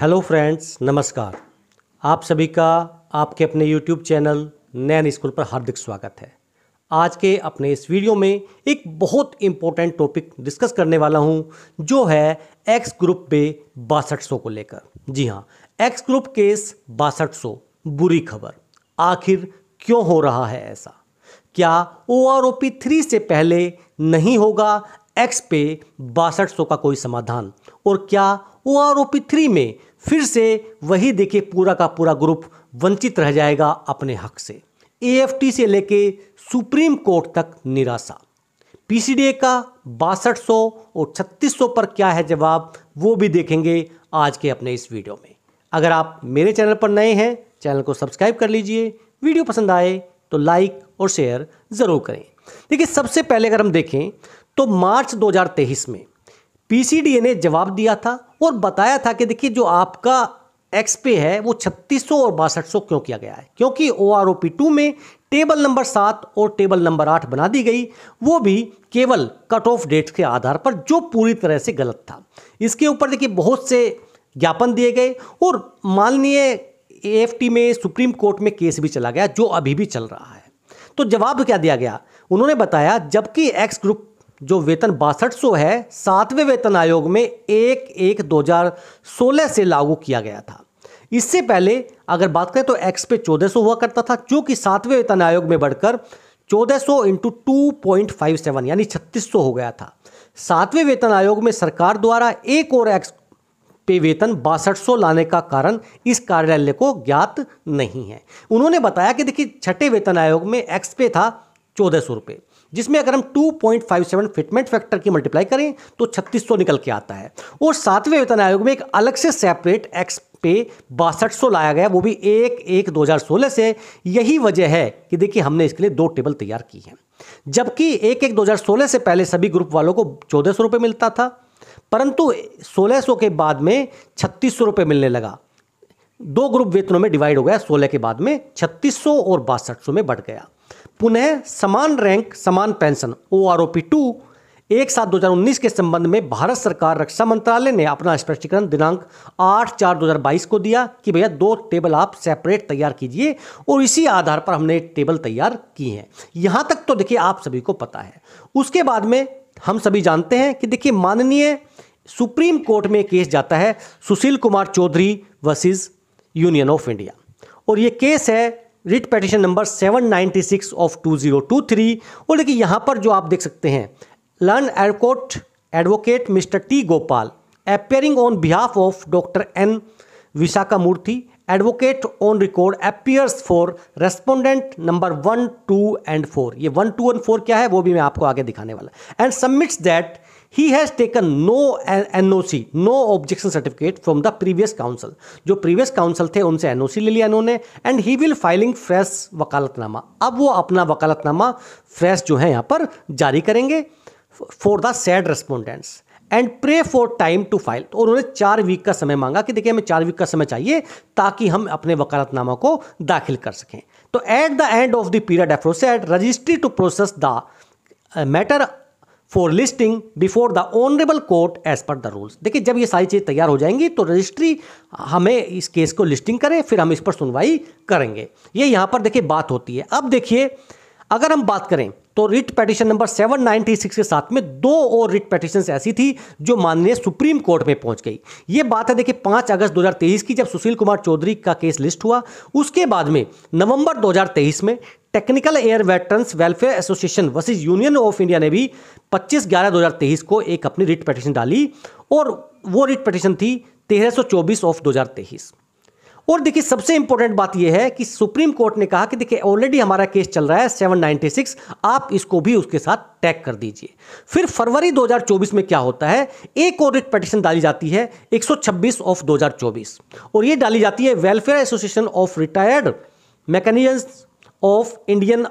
Hello friends नमस्कार आप सभी का आपके अपने यूट्यूब चैनल नैन स्कूल पर हार्दिक स्वागत है आज के अपने इस वीडियो में एक बहुत इम्पोर्टेंट टॉपिक डिस्कस करने वाला हूं जो है एक्स ग्रुप पे बासठ सौ को लेकर जी हाँ एक्स ग्रुप केस बासठ सौ बुरी खबर आखिर क्यों हो रहा है ऐसा क्या O R O P three से पहले नहीं होगा एक्स पे बासठ सौ का कोई समाधान और क्या O R O P three में फिर से वही देखिए पूरा का पूरा ग्रुप वंचित रह जाएगा अपने हक से टी से लेके सुप्रीम कोर्ट तक निराशा पीसीडीए का बासठ सौ और छत्तीस सौ पर क्या है जवाब वो भी देखेंगे आज के अपने इस वीडियो में अगर आप मेरे चैनल पर नए हैं चैनल को सब्सक्राइब कर लीजिए वीडियो पसंद आए तो लाइक और शेयर ज़रूर करें देखिए सबसे पहले अगर हम देखें तो मार्च 2023 में पीसीडीए ने जवाब दिया था और बताया था कि देखिए जो आपका एक्स पे है वो छत्तीस और बासठ क्यों किया गया है क्योंकि O R O P two में टेबल नंबर सात और टेबल नंबर आठ बना दी गई वो भी केवल कट ऑफ डेट्स के आधार पर जो पूरी तरह से गलत था इसके ऊपर देखिए बहुत से ज्ञापन दिए गए और माननीय टी में सुप्रीम कोर्ट में केस भी चला गया जो अभी भी चल रहा है तो जवाब क्या दिया गया उन्होंने बताया जबकि एक्स ग्रुप जो वेतन बासठ सौ है सातवें वेतन आयोग में एक एक 2016 से लागू किया गया था इससे पहले अगर बात करें तो एक्स पे चौदह सौ हुआ करता था जो कि सातवें वेतन आयोग में बढ़कर चौदह सौ into two point five seven यानी छत्तीस सौ हो गया था सातवें वेतन आयोग में सरकार द्वारा एक और एक्स पे वेतन बासठ सौ लाने का कारण इस कार्यालय को ज्ञात नहीं है उन्होंने बताया कि देखिए छठे वेतन आयोग में एक्स पे था चौदह सौ रुपये जिसमें अगर हम 2.57 फिटमेंट फैक्टर की मल्टीप्लाई करें तो 3600 निकल के आता है और सातवें वेतन आयोग में एक अलग से सेपरेट एक्स पे बासठ सौ लाया गया वो भी एक एक 2016 से यही वजह है कि देखिए हमने इसके लिए दो टेबल तैयार की है जबकि एक एक 2016 से पहले सभी ग्रुप वालों को चौदह सौ रुपये मिलता था परंतु सोलह सो के बाद में छत्तीस सौ रुपये मिलने लगा दो ग्रुप वेतनों में डिवाइड हो गया सोलह के बाद में सौ और बासठ में बढ़ गया पुनः समान रैंक समान pension O R O P two एक सात दो हजार उन्नीस के संबंध में भारत सरकार रक्षा मंत्रालय ने अपना स्पष्टीकरण दिनांक आठ चार दो हजार बाईस को दिया कि भैया दो टेबल आप सेपरेट तैयार कीजिए और इसी आधार पर हमने टेबल तैयार की हैं यहां तक तो देखिए आप सभी को पता है उसके बाद में हम सभी जानते हैं कि देखिए माननीय सुप्रीम कोर्ट में केस जाता है Sushil Kumar Chaudhary versus Union of India और ये केस है रिट पेटिशन नंबर 796 ऑफ 2023 और देखिए यहाँ पर जो आप देख सकते हैं learned air court advocate mister T Gopal on behalf of doctor N Vishakha Murthy advocate on record appears for respondent number one two and four ये वन टू एंड फोर क्या है वो भी मैं आपको आगे दिखाने वाला and submits that he has taken no N O C no objection certificate from the previous counsel जो प्रीवियस काउंसिल थे उनसे NOC ले लिया इन्होंने and he will filing fresh vakalatnama अब वो अपना वकालतनामा फ्रेश जो है यहाँ पर जारी करेंगे for the said respondents. And pray for time to file तो उन्होंने चार वीक का समय मांगा कि देखिए हमें चार वीक का समय चाहिए ताकि हम अपने वकालतनामा को दाखिल कर सकें तो at the end of the period aforesaid registry to process the matter for listing before the honourable court as per the rules देखिए जब ये सारी चीज़ तैयार हो जाएंगी तो रजिस्ट्री हमें इस केस को लिस्टिंग करे फिर हम इस पर सुनवाई करेंगे ये यहाँ पर देखिए बात होती है अब देखिए अगर हम बात करें तो रिट पटिशन नंबर 796 के साथ में दो और रिट पटिशन ऐसी थी जो माननीय सुप्रीम कोर्ट में पहुंच गई ये बात है देखिए 5 अगस्त 2023 की जब सुशील कुमार चौधरी का केस लिस्ट हुआ उसके बाद में नवंबर 2023 में technical air veterans welfare association versus Union of India ने भी 25 ग्यारह 2023 को एक अपनी रिट पिटिशन डाली और वो रिट पटिशन थी तेरह ऑफ दो और देखिए सबसे इंपॉर्टेंट बात यह है कि सुप्रीम कोर्ट ने कहा कि देखिए ऑलरेडी हमारा केस चल रहा है 796 आप इसको भी उसके साथ टैग कर दीजिए फिर फरवरी 2024 में क्या होता है एक और एक पटिशन डाली जाती है 126 ऑफ 2024 और ये डाली जाती है welfare association of retired mechanism of Indian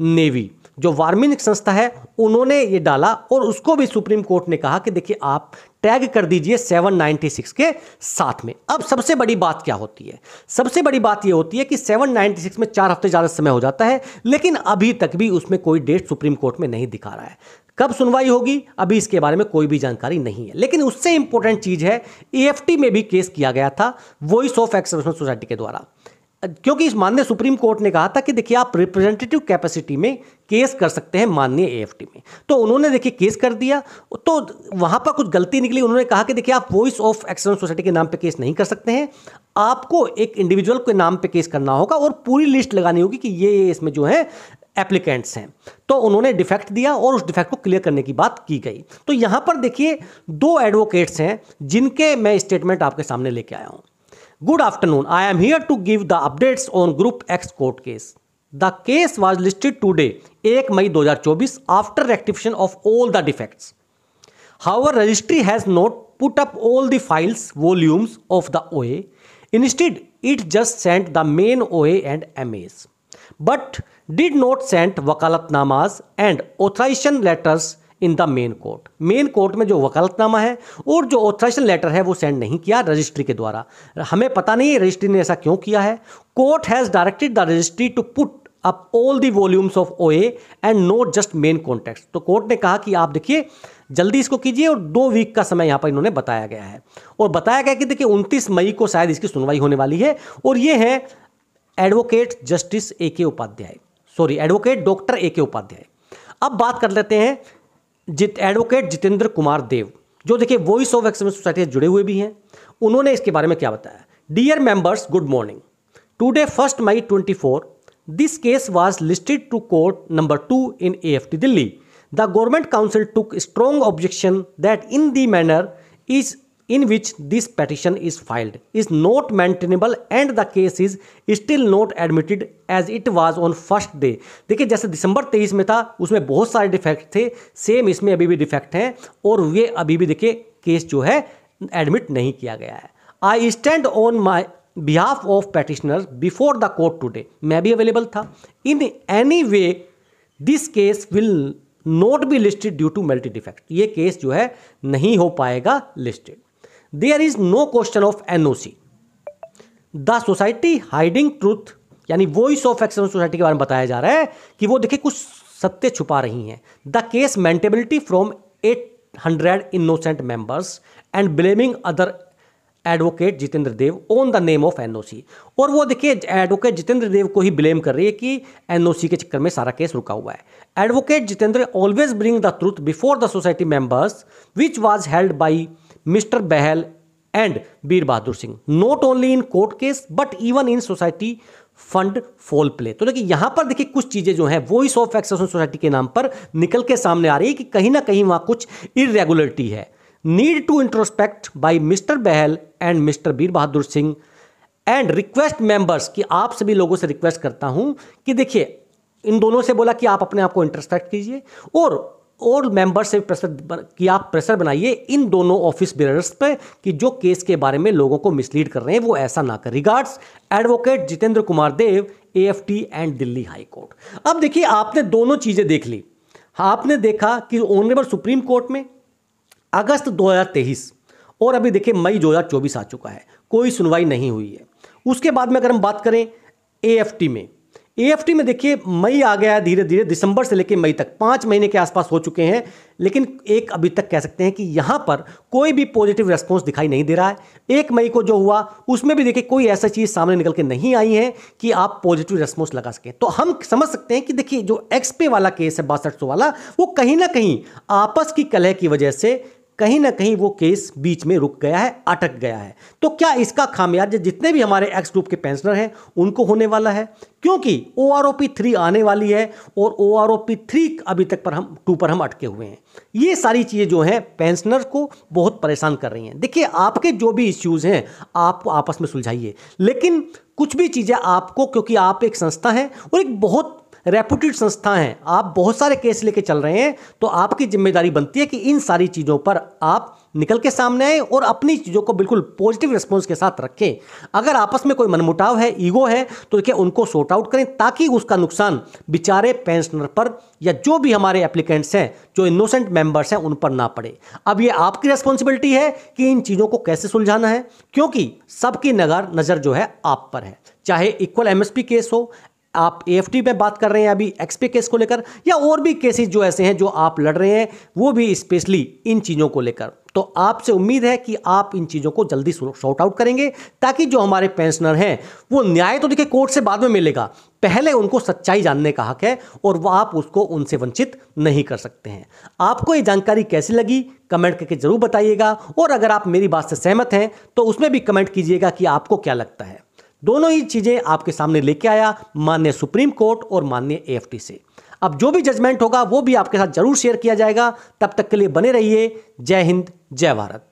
Navy जो वार्मिन संस्था है उन्होंने ये डाला और उसको भी सुप्रीम कोर्ट ने कहा कि देखिए आप टैग कर दीजिए 796 के साथ में अब सबसे बड़ी बात क्या होती है सबसे बड़ी बात यह होती है कि 796 में चार हफ्ते ज़्यादा समय हो जाता है लेकिन अभी तक भी उसमें कोई डेट सुप्रीम कोर्ट में नहीं दिखा रहा है कब सुनवाई होगी अभी इसके बारे में कोई भी जानकारी नहीं है लेकिन उससे इंपॉर्टेंट चीज़ है ई में भी केस किया गया था वॉइस ऑफ एक्सप्रेशन सोसाइटी के द्वारा क्योंकि इस माननीय सुप्रीम कोर्ट ने कहा था कि देखिए आप रिप्रेजेंटेटिव कैपेसिटी में केस कर सकते हैं माननीय ए में तो उन्होंने देखिए केस कर दिया तो वहाँ पर कुछ गलती निकली उन्होंने कहा कि देखिए आप वॉइस ऑफ एक्सलेंस सोसाइटी के नाम पे केस नहीं कर सकते हैं आपको एक इंडिविजुअल के नाम पे केस करना होगा और पूरी लिस्ट लगानी होगी कि ये ये इसमें जो है एप्लीकेंट्स हैं तो उन्होंने डिफेक्ट दिया और उस डिफेक्ट को क्लियर करने की बात की गई तो यहाँ पर देखिए दो एडवोकेट्स हैं जिनके मैं स्टेटमेंट आपके सामने लेके आया हूँ Good afternoon. I am here to give the updates on Group X court case. The case was listed today, 1 May 2024, after rectification of all the defects. However, registry has not put up all the files volumes of the OA. Instead, it just sent the main OA and MAs, but did not send Namas and authorization letters in the main court main court में जो वकालतनामा है और जो authorisation letter है वो send नहीं किया registry के द्वारा हमें पता नहीं है रजिस्ट्री ने ऐसा क्यों किया है court has directed the registry to put up all the volumes of O A and not just main contact तो कोर्ट ने कहा कि आप देखिए जल्दी इसको कीजिए और दो वीक का समय यहाँ पर इन्होंने बताया गया है और बताया गया कि देखिए उनतीस मई को शायद इसकी सुनवाई होने वाली है और ये है advocate justice A K Upadhyay sorry advocate doctor A K Upadhyay अब बात कर लेते हैं जित एडवोकेट जितेंद्र कुमार देव जो देखिए वॉइस ऑफ एक्सप्रेस सोसाइटी से जुड़े हुए भी हैं उन्होंने इसके बारे में क्या बताया dear members good morning today first May 24 this case was listed to court number two in a Delhi the government counsel took strong objection that in the manner is in which this petition is filed is not maintainable and the case is still not admitted as it was on first day देखिए जैसे दिसंबर तेईस में था उसमें बहुत सारे defect थे same इसमें अभी भी डिफेक्ट हैं और वे अभी भी देखिए केस जो है एडमिट नहीं किया गया है I stand on my behalf of petitioner before the court today मैं भी अवेलेबल था in any way this case will not be listed due to multi defect ये केस जो है नहीं हो पाएगा listed there is no question of NOC the society hiding truth यानी वॉइस ऑफ एक्सन सोसाइटी के बारे में बताया जा रहा है कि वो देखिए कुछ सत्य छुपा रही हैं the case maintainability from eight hundred innocent members and blaming other advocate Jitendra Dev on the name of NOC और वो देखिए एडवोकेट जितेंद्र देव को ही ब्लेम कर रही है कि एनओसी के चक्कर में सारा केस रुका हुआ है advocate Jitendra always bring the truth before the society members which was held by mister Bahl and Bir Bahadur Singh not only in court case but even in society fund foul play तो देखिए यहां पर देखिए कुछ चीजें जो हैं वॉइस ऑफ एक्सेशन सोसाइटी के नाम पर निकल के सामने आ रही है कि कहीं ना कहीं वहां कुछ इरेगुलरिटी है need to introspect by mister Bahl and mister Veer Bahadur Singh and request members कि आप सभी लोगों से रिक्वेस्ट करता हूं कि देखिए इन दोनों से बोला कि आप अपने आप को इंट्रोस्पेक्ट कीजिए और और मेंबर से प्रेशर कि आप प्रेशर बनाइए इन दोनों ऑफिस बेरर्स पे कि जो केस के बारे में लोगों को मिसलीड कर रहे हैं वो ऐसा ना कर regards advocate Jitendra Kumar Dev A and Delhi high court अब देखिए आपने दोनों चीज़ें देख ली आपने देखा कि ऑनरेबल सुप्रीम कोर्ट में अगस्त दो और अभी देखिए मई दो आ चुका है कोई सुनवाई नहीं हुई है उसके बाद में अगर हम बात करें ए में एएफटी में देखिए मई आ गया है धीरे धीरे दिसंबर से लेकर मई तक पाँच महीने के आसपास हो चुके हैं लेकिन एक अभी तक कह सकते हैं कि यहाँ पर कोई भी पॉजिटिव रेस्पॉन्स दिखाई नहीं दे रहा है एक मई को जो हुआ उसमें भी देखिए कोई ऐसा चीज़ सामने निकल के नहीं आई है कि आप पॉजिटिव रेस्पॉन्स लगा सकें तो हम समझ सकते हैं कि देखिए जो एक्सपे वाला केस है बासठ वाला वो कहीं ना कहीं आपस की कलह की वजह से कहीं ना कहीं वो केस बीच में रुक गया है अटक गया है तो क्या इसका खामियाजा जितने भी हमारे एक्स ग्रुप के पेंशनर हैं उनको होने वाला है क्योंकि O R O P three आने वाली है और O R O P three अभी तक पर हम टू पर हम अटके हुए हैं ये सारी चीज़ें जो हैं पेंशनर को बहुत परेशान कर रही हैं देखिए आपके जो भी इश्यूज़ हैं आप आपस में सुलझाइए लेकिन कुछ भी चीज़ें आपको क्योंकि आप एक संस्था हैं और एक बहुत रेप्यूटेड संस्था हैं आप बहुत सारे केस लेके चल रहे हैं तो आपकी जिम्मेदारी बनती है कि इन सारी चीज़ों पर आप निकल के सामने आए और अपनी चीज़ों को बिल्कुल पॉजिटिव रिस्पॉन्स के साथ रखें अगर आपस में कोई मनमुटाव है ईगो है तो देखिए उनको सॉर्ट आउट करें ताकि उसका नुकसान बेचारे पेंशनर पर या जो भी हमारे एप्लीकेंट्स हैं जो इनोसेंट मेंबर्स हैं उन पर ना पड़े अब ये आपकी रिस्पॉन्सिबिलिटी है कि इन चीज़ों को कैसे सुलझाना है क्योंकि सबकी नगर नज़र जो है आप पर है चाहे इक्वल एमएसपी केस हो आप ए एफ टी में बात कर रहे हैं अभी एक्सपे केस को लेकर या और भी केसेस जो ऐसे हैं जो आप लड़ रहे हैं वो भी स्पेशली इन चीज़ों को लेकर तो आपसे उम्मीद है कि आप इन चीज़ों को जल्दी शॉर्ट आउट करेंगे ताकि जो हमारे पेंशनर हैं वो न्याय तो देखिए कोर्ट से बाद में मिलेगा पहले उनको सच्चाई जानने का हक है और वह आप उसको उनसे वंचित नहीं कर सकते हैं आपको ये जानकारी कैसी लगी कमेंट करके ज़रूर बताइएगा और अगर आप मेरी बात से सहमत हैं तो उसमें भी कमेंट कीजिएगा कि आपको क्या लगता है दोनों ही चीज़ें आपके सामने लेके आया माननीय सुप्रीम कोर्ट और माननीय एएफटी से अब जो भी जजमेंट होगा वो भी आपके साथ जरूर शेयर किया जाएगा तब तक के लिए बने रहिए जय हिंद जय भारत